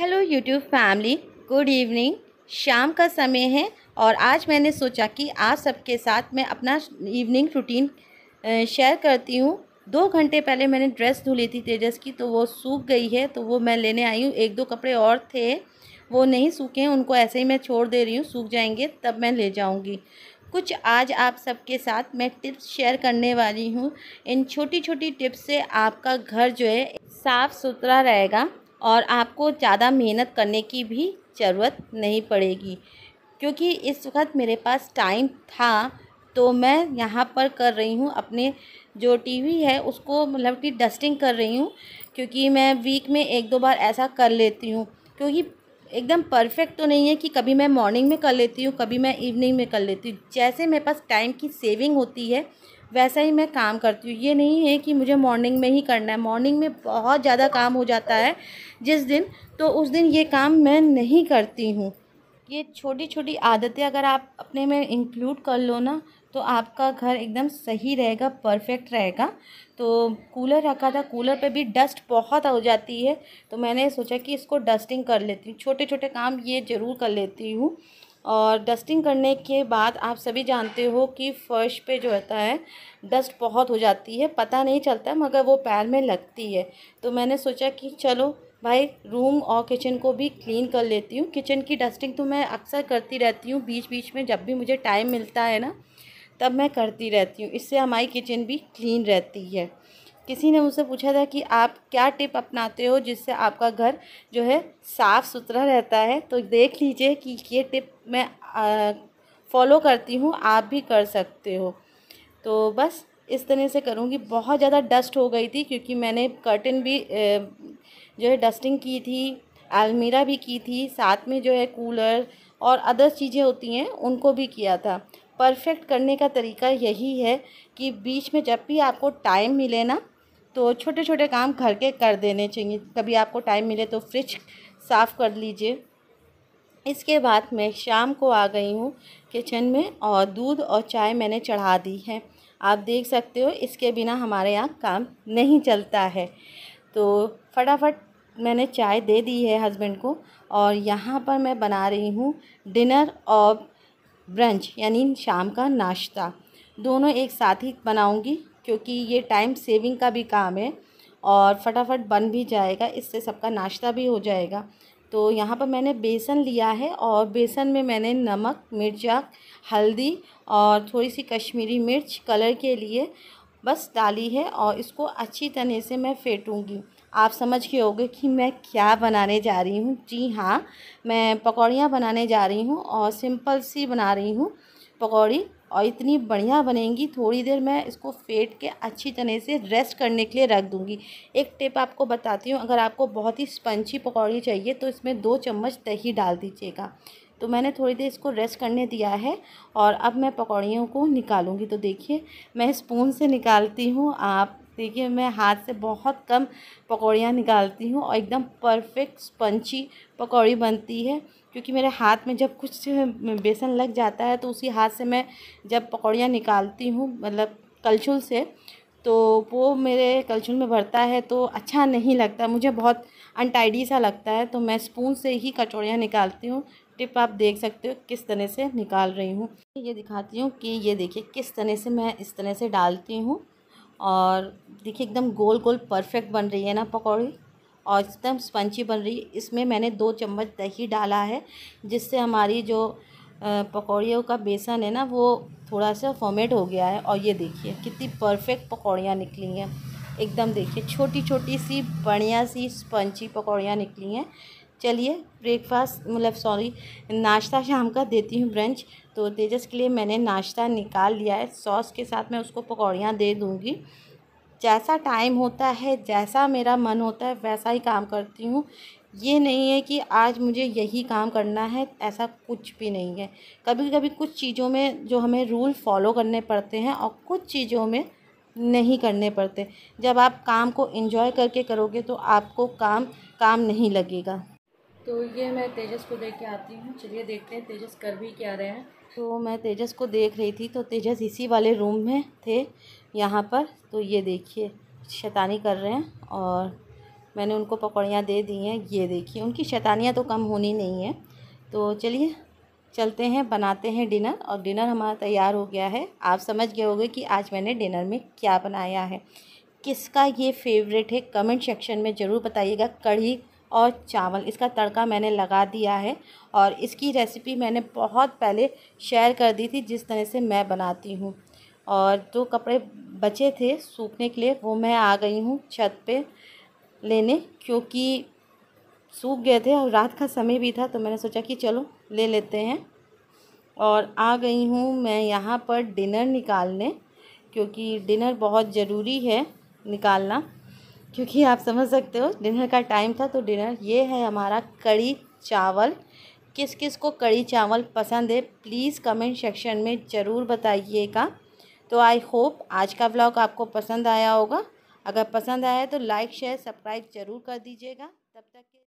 hello YouTube family good evening शाम का समय है और आज मैंने सोचा कि आप सबके साथ मैं अपना इवनिंग रूटीन शेयर करती हूँ दो घंटे पहले मैंने ड्रेस धुली थी तेजस की तो वो सूख गई है तो वो मैं लेने आई हूँ एक दो कपड़े और थे वो नहीं सूखे उनको ऐसे ही मैं छोड़ दे रही हूँ सूख जाएंगे तब मैं ले जाऊँगी कुछ आज आप सबके साथ मैं टिप्स शेयर करने वाली हूँ इन छोटी छोटी टिप्स से आपका घर जो है साफ़ सुथरा रहेगा और आपको ज़्यादा मेहनत करने की भी ज़रूरत नहीं पड़ेगी क्योंकि इस वक्त मेरे पास टाइम था तो मैं यहाँ पर कर रही हूँ अपने जो टीवी है उसको मतलब कि डस्टिंग कर रही हूँ क्योंकि मैं वीक में एक दो बार ऐसा कर लेती हूँ क्योंकि एकदम परफेक्ट तो नहीं है कि कभी मैं मॉर्निंग में कर लेती हूँ कभी मैं इवनिंग में कर लेती हूँ जैसे मेरे पास टाइम की सेविंग होती है वैसा ही मैं काम करती हूँ ये नहीं है कि मुझे मॉर्निंग में ही करना है मॉर्निंग में बहुत ज़्यादा काम हो जाता है जिस दिन तो उस दिन ये काम मैं नहीं करती हूँ ये छोटी छोटी आदतें अगर आप अपने में इंक्लूड कर लो ना तो आपका घर एकदम सही रहेगा परफेक्ट रहेगा तो कूलर रखा था कूलर पे भी डस्ट बहुत हो जाती है तो मैंने सोचा कि इसको डस्टिंग कर लेती हूँ छोटे छोटे काम ये ज़रूर कर लेती हूँ और डस्टिंग करने के बाद आप सभी जानते हो कि फर्श पे जो होता है डस्ट बहुत हो जाती है पता नहीं चलता मगर वो पैर में लगती है तो मैंने सोचा कि चलो भाई रूम और किचन को भी क्लीन कर लेती हूँ किचन की डस्टिंग तो मैं अक्सर करती रहती हूँ बीच बीच में जब भी मुझे टाइम मिलता है ना तब मैं करती रहती हूँ इससे हमारी किचन भी क्लीन रहती है किसी ने मुझसे पूछा था कि आप क्या टिप अपनाते हो जिससे आपका घर जो है साफ़ सुथरा रहता है तो देख लीजिए कि ये टिप मैं फॉलो करती हूँ आप भी कर सकते हो तो बस इस तरह से करूँगी बहुत ज़्यादा डस्ट हो गई थी क्योंकि मैंने कर्टन भी जो है डस्टिंग की थी अलमीरा भी की थी साथ में जो है कूलर और अदर चीज़ें होती हैं उनको भी किया था परफेक्ट करने का तरीका यही है कि बीच में जब भी आपको टाइम मिले ना तो छोटे छोटे काम घर के कर देने चाहिए कभी आपको टाइम मिले तो फ्रिज साफ़ कर लीजिए इसके बाद मैं शाम को आ गई हूँ किचन में और दूध और चाय मैंने चढ़ा दी है आप देख सकते हो इसके बिना हमारे यहाँ काम नहीं चलता है तो फटाफट मैंने चाय दे दी है हस्बैंड को और यहाँ पर मैं बना रही हूँ डिनर और ब्रंच यानी शाम का नाश्ता दोनों एक साथ ही बनाऊँगी क्योंकि ये टाइम सेविंग का भी काम है और फटाफट बन भी जाएगा इससे सबका नाश्ता भी हो जाएगा तो यहाँ पर मैंने बेसन लिया है और बेसन में मैंने नमक मिर्चा हल्दी और थोड़ी सी कश्मीरी मिर्च कलर के लिए बस डाली है और इसको अच्छी तरह से मैं फेंटूँगी आप समझ के होगे कि मैं क्या बनाने जा रही हूँ जी हाँ मैं पकौड़ियाँ बनाने जा रही हूँ और सिंपल सी बना रही हूँ पकौड़ी और इतनी बढ़िया बनेंगी थोड़ी देर मैं इसको फेंट के अच्छी तरह से रेस्ट करने के लिए रख दूँगी एक टिप आपको बताती हूँ अगर आपको बहुत ही स्पंची पकौड़ी चाहिए तो इसमें दो चम्मच दही डाल दीजिएगा तो मैंने थोड़ी देर इसको रेस्ट करने दिया है और अब मैं पकौड़ियों को निकालूंगी तो देखिए मैं स्पून से निकालती हूँ आप देखिए मैं हाथ से बहुत कम पकौड़ियाँ निकालती हूँ और एकदम परफेक्ट स्पंची पकौड़ी बनती है क्योंकि मेरे हाथ में जब कुछ बेसन लग जाता है तो उसी हाथ से मैं जब पकौड़ियाँ निकालती हूँ मतलब कलछुल से तो वो मेरे कलछुल में भरता है तो अच्छा नहीं लगता मुझे बहुत अनटाइडी सा लगता है तो मैं स्पून से ही कचौड़ियाँ निकालती हूँ टिप आप देख सकते हो किस तरह से निकाल रही हूँ ये दिखाती हूँ कि ये देखिए किस तरह से मैं इस तरह से डालती हूँ और देखिए एकदम गोल गोल परफेक्ट बन रही है ना पकौड़ी और एकदम स्पंची बन रही है इसमें मैंने दो चम्मच दही डाला है जिससे हमारी जो पकौड़ियों का बेसन है ना वो थोड़ा सा फॉर्मेट हो गया है और ये देखिए कितनी परफेक्ट पकौड़ियाँ निकली हैं एकदम देखिए छोटी छोटी सी बढ़िया सी स्पंची पकौड़ियाँ निकली हैं चलिए ब्रेकफास्ट मतलब सॉरी नाश्ता शाम का देती हूँ ब्रंच तो तेजस के लिए मैंने नाश्ता निकाल लिया है सॉस के साथ मैं उसको पकौड़ियाँ दे दूँगी जैसा टाइम होता है जैसा मेरा मन होता है वैसा ही काम करती हूँ ये नहीं है कि आज मुझे यही काम करना है ऐसा कुछ भी नहीं है कभी कभी कुछ चीज़ों में जो हमें रूल फॉलो करने पड़ते हैं और कुछ चीज़ों में नहीं करने पड़ते जब आप काम को इन्जॉय करके करोगे तो आपको काम काम नहीं लगेगा तो ये मैं तेजस को दे आती हूँ चलिए देखते हैं तेजस कर भी क्या रहे हैं तो मैं तेजस को देख रही थी तो तेजस इसी वाले रूम में थे यहाँ पर तो ये देखिए शैतानी कर रहे हैं और मैंने उनको पकौड़ियाँ दे दी हैं ये देखिए उनकी शैतानियाँ तो कम होनी नहीं है तो चलिए चलते हैं बनाते हैं डिनर और डिनर हमारा तैयार हो गया है आप समझ गए होंगे कि आज मैंने डिनर में क्या बनाया है किसका ये फेवरेट है कमेंट सेक्शन में ज़रूर बताइएगा कढ़ी और चावल इसका तड़का मैंने लगा दिया है और इसकी रेसिपी मैंने बहुत पहले शेयर कर दी थी जिस तरह से मैं बनाती हूँ और जो तो कपड़े बचे थे सूखने के लिए वो मैं आ गई हूँ छत पे लेने क्योंकि सूख गए थे और रात का समय भी था तो मैंने सोचा कि चलो ले लेते हैं और आ गई हूँ मैं यहाँ पर डिनर निकालने क्योंकि डिनर बहुत ज़रूरी है निकालना क्योंकि आप समझ सकते हो डिनर का टाइम था तो डिनर ये है हमारा कड़ी चावल किस किस को कड़ी चावल पसंद है प्लीज़ कमेंट सेक्शन में ज़रूर बताइएगा तो आई होप आज का ब्लॉग आपको पसंद आया होगा अगर पसंद आया है तो लाइक शेयर सब्सक्राइब ज़रूर कर दीजिएगा तब तक के